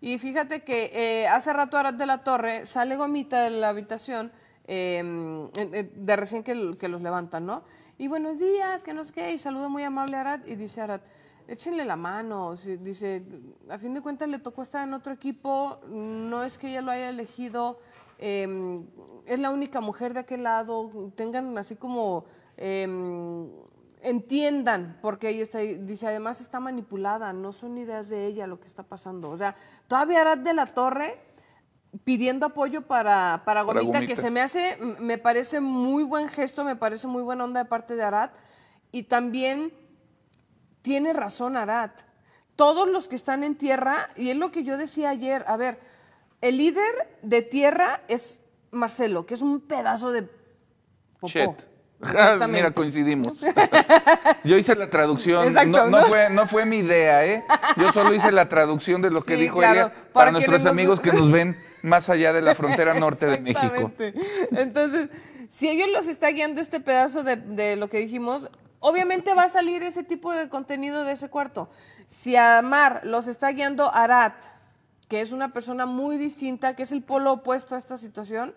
Y fíjate que eh, hace rato Arad de la Torre sale gomita de la habitación, em, eh, de recién que, los levantan, ¿no? Y buenos días, que no sé qué, y saluda muy amable a Arad y dice Arad, échenle la mano, dice, a fin de cuentas le tocó estar en otro equipo, no es que ella lo haya elegido, em, es la única mujer de aquel lado, tengan así como em, entiendan, porque ella está, dice, además está manipulada, no son ideas de ella lo que está pasando. O sea, todavía Arad de la Torre pidiendo apoyo para, para, Gomita, que se me hace, me parece muy buen gesto, me parece muy buena onda de parte de Arad. Y también tiene razón Arad. Todos los que están en tierra, y es lo que yo decía ayer, a ver, el líder de tierra es Marcelo, que es un pedazo de popó. Ah, mira, coincidimos. Yo hice la traducción. no, Fue, mi idea, ¿eh? Yo solo hice la traducción de lo que dijo ella para, nuestros amigos que nos ven más allá de la frontera norte de México. Entonces, si ellos los está guiando este pedazo de, lo que dijimos, obviamente va a salir ese tipo de contenido de ese cuarto. Si Amar los está guiando Arat, que es una persona muy distinta, que es el polo opuesto a esta situación,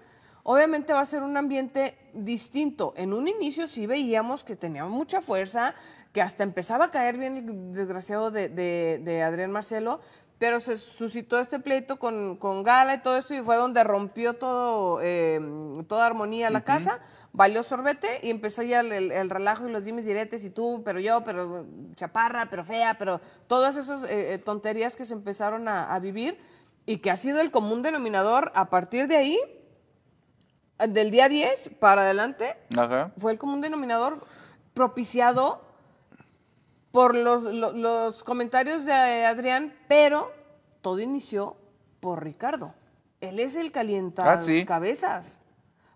obviamente va a ser un ambiente distinto. En un inicio sí veíamos que tenía mucha fuerza, que hasta empezaba a caer bien el desgraciado de, Adrián Marcelo, pero se suscitó este pleito con, Gala y todo esto y fue donde rompió todo, eh, toda armonía la casa, valió sorbete y empezó ya el, relajo y los dimes diretes y tú, pero yo, pero chaparra, pero fea, pero todas esas eh, eh, tonterías que se empezaron a vivir y que ha sido el común denominador a partir de ahí del día 10 para adelante fue el común denominador propiciado por los, comentarios de Adrián, pero todo inició por Ricardo. Él es el calienta de cabezas. Ah,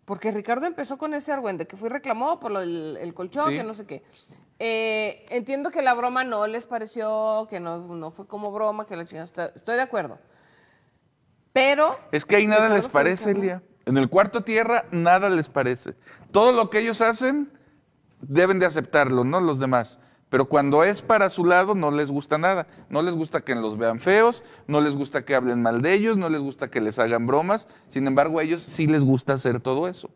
porque Ricardo empezó con ese argüende que fue reclamado por el, colchón, que no sé qué. Eh, entiendo que la broma no les pareció, que no, fue como broma, que la chingada. Estoy de acuerdo. Pero. Es que ahí nada les parece, Elia. En el cuarto tierra nada les parece. Todo lo que ellos hacen deben de aceptarlo, ¿no? Los demás. Pero cuando es para su lado no les gusta nada. No les gusta que los vean feos, no les gusta que hablen mal de ellos, no les gusta que les hagan bromas. Sin embargo, a ellos sí les gusta hacer todo eso.